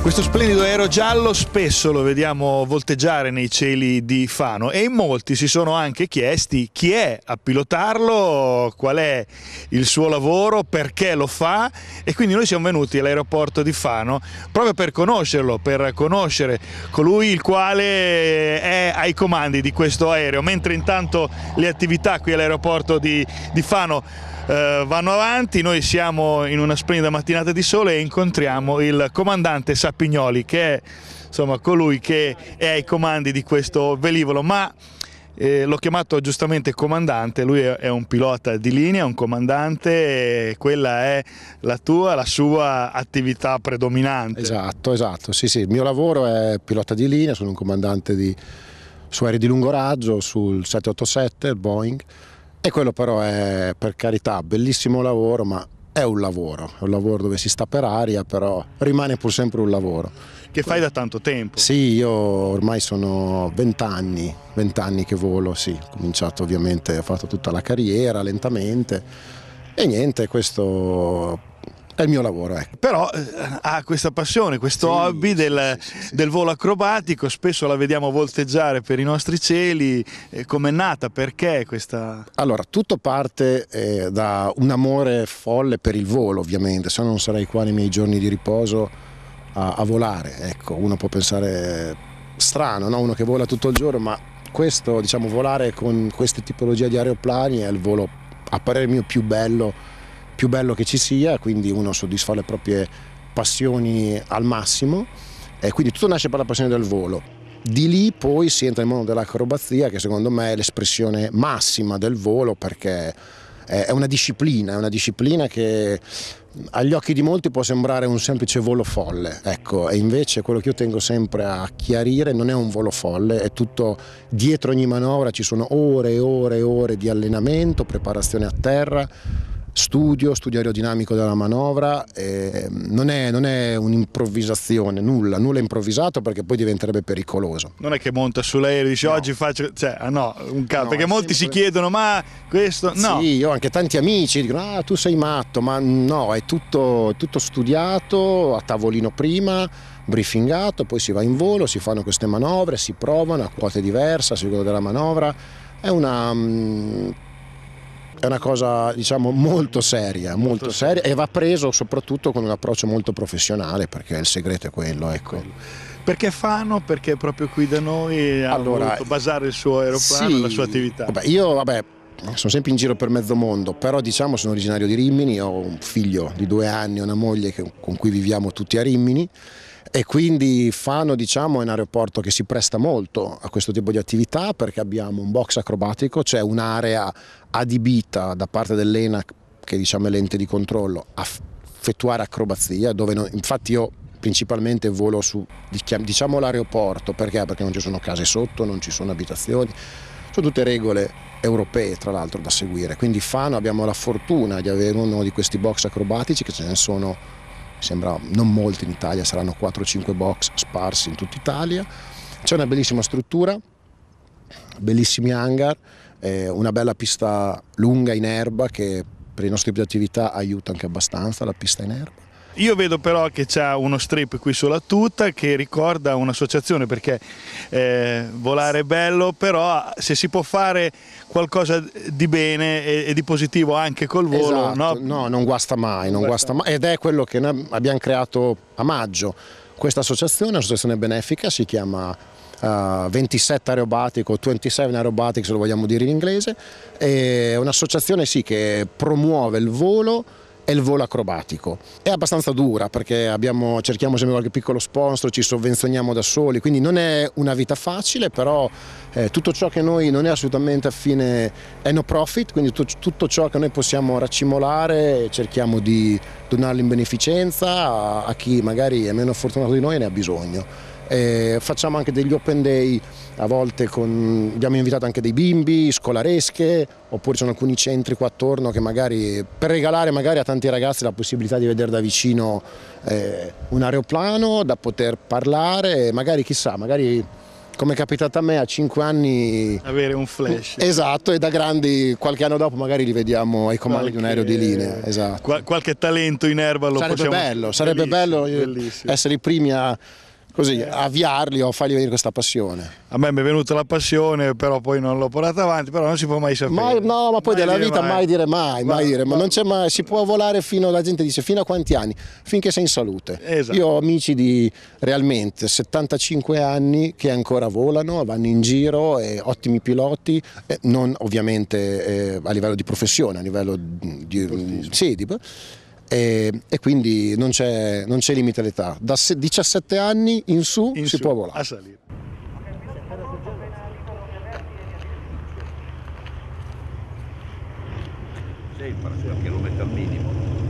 Questo splendido aereo giallo spesso lo vediamo volteggiare nei cieli di Fano e in molti si sono anche chiesti chi è a pilotarlo, qual è il suo lavoro, perché lo fa e quindi noi siamo venuti all'aeroporto di Fano proprio per conoscerlo, per conoscere colui il quale è ai comandi di questo aereo, mentre intanto le attività qui all'aeroporto di, di Fano eh, vanno avanti, noi siamo in una splendida mattinata di sole e incontriamo il comandante Sappignoli che è insomma, colui che è ai comandi di questo velivolo, ma eh, l'ho chiamato giustamente comandante, lui è, è, un pilota di linea, un comandante, quella è la tua, la sua attività predominante. Esatto, esatto, sì sì, il mio lavoro è pilota di linea, sono un comandante di, su aerei di lungo raggio, sul 787, il Boeing, e quello però è per carità, bellissimo lavoro, ma è un lavoro, è un lavoro dove si sta per aria, però rimane pur sempre un lavoro. Che fai da tanto tempo? Sì, io ormai sono vent'anni, vent'anni che volo, sì, ho cominciato ovviamente, ho fatto tutta la carriera lentamente e niente, questo il mio lavoro. Ecco. Però eh, ha questa passione, questo sì, hobby del, sì, sì, del, volo acrobatico, spesso la vediamo volteggiare per i nostri cieli, com'è nata, perché questa... Allora, tutto parte eh, da un amore folle per il volo ovviamente, se no non sarei qua nei miei giorni di riposo a, a volare, ecco, uno può pensare strano, no? uno che vola tutto il giorno, ma questo, diciamo, volare con queste tipologie di aeroplani è il volo, a parere mio, più bello più bello che ci sia, quindi uno soddisfa le proprie passioni al massimo e quindi tutto nasce per la passione del volo. Di lì poi si entra nel mondo dell'acrobazia che secondo me è l'espressione massima del volo perché è una disciplina, è una disciplina che agli occhi di molti può sembrare un semplice volo folle, ecco, e invece quello che io tengo sempre a chiarire non è un volo folle, è tutto dietro ogni manovra ci sono ore e ore e ore di allenamento, preparazione a terra, studio, studio aerodinamico della manovra, eh, non, è, non, è, un'improvvisazione, nulla, nulla improvvisato perché poi diventerebbe pericoloso. Non è che monta sull'aereo e dice no. oggi faccio, cioè, ah, no, un cazzo, no, perché molti sempre... si chiedono ma questo, no. Sì, io ho anche tanti amici dicono ah tu sei matto, ma no, è tutto, tutto studiato a tavolino prima, briefingato, poi si va in volo, si fanno queste manovre, si provano a quote diverse a seconda della manovra, è una mm, è una cosa diciamo, molto, seria, molto, molto seria, e va preso soprattutto con un approccio molto professionale perché il segreto è quello. Ecco. Perché Fano? Perché proprio qui da noi ha voluto basare il suo aeroplano, sì, la sua attività. Vabbè, io vabbè, sono sempre in giro per mezzo mondo, però diciamo sono originario di Rimini, ho un figlio di due anni, una moglie che, con cui viviamo tutti a Rimini e quindi Fano diciamo, è un aeroporto che si presta molto a questo tipo di attività perché abbiamo un box acrobatico, c'è cioè un'area adibita da parte dell'ENAC che diciamo, è l'ente di controllo a effettuare acrobazia, dove non, infatti io principalmente volo su diciamo l'aeroporto perché? perché non ci sono case sotto, non ci sono abitazioni, sono tutte regole europee tra l'altro da seguire, quindi Fano abbiamo la fortuna di avere uno di questi box acrobatici che ce ne sono sembra non molti in Italia, saranno 4-5 box sparsi in tutta Italia. C'è una bellissima struttura, bellissimi hangar, eh, una bella pista lunga in erba che per i nostri tipi di attività aiuta anche abbastanza la pista in erba io vedo però che c'è uno strip qui sulla tuta che ricorda un'associazione perché eh, volare è bello, però se si può fare qualcosa di bene e, e di positivo anche col volo, esatto, no? no? non guasta mai, non guasta. mai. Ed è quello che noi abbiamo creato a maggio. Questa associazione, un'associazione benefica, si chiama Uh, 27 aerobatics o 27 aerobatics se lo vogliamo dire in inglese, è un'associazione sì, che promuove il volo è il volo acrobatico. È abbastanza dura perché abbiamo, cerchiamo sempre qualche piccolo sponsor, ci sovvenzioniamo da soli, quindi non è una vita facile, però eh, tutto ciò che noi non è assolutamente a fine, è no profit, quindi tutto, tutto ciò che noi possiamo raccimolare cerchiamo di donarlo in beneficenza a, a chi magari è meno fortunato di noi e ne ha bisogno eh, facciamo anche degli open day, a volte con, abbiamo invitato anche dei bimbi, scolaresche, oppure ci sono alcuni centri qua attorno che magari, per regalare magari a tanti ragazzi la possibilità di vedere da vicino eh, un aeroplano, da poter parlare, magari chissà, magari come è capitato a me a 5 anni avere un flash esatto e da grandi qualche anno dopo magari li vediamo ai comandi qualche, di un aereo di linea esatto. qual qualche talento in erba lo sarebbe possiamo... bello sarebbe bellissimo, bello bellissimo. essere i primi a così eh. avviarli o fargli venire questa passione. A me mi è venuta la passione, però poi non l'ho portata avanti, però non si può mai sapere. Mai, no, ma poi mai della vita mai. mai. dire mai, mai ma, dire, ma, ma non c'è mai, si può volare fino, la gente dice, fino a quanti anni? Finché sei in salute. Esatto. Io ho amici di realmente 75 anni che ancora volano, vanno in giro, eh, ottimi piloti, eh, non ovviamente eh, a livello di professione, a livello di... Sportismo. Sì, di e, e quindi non c'è, limite all'età. Da 17 anni in su in si su, può volare. Sì, il paracelo che lo mette al minimo.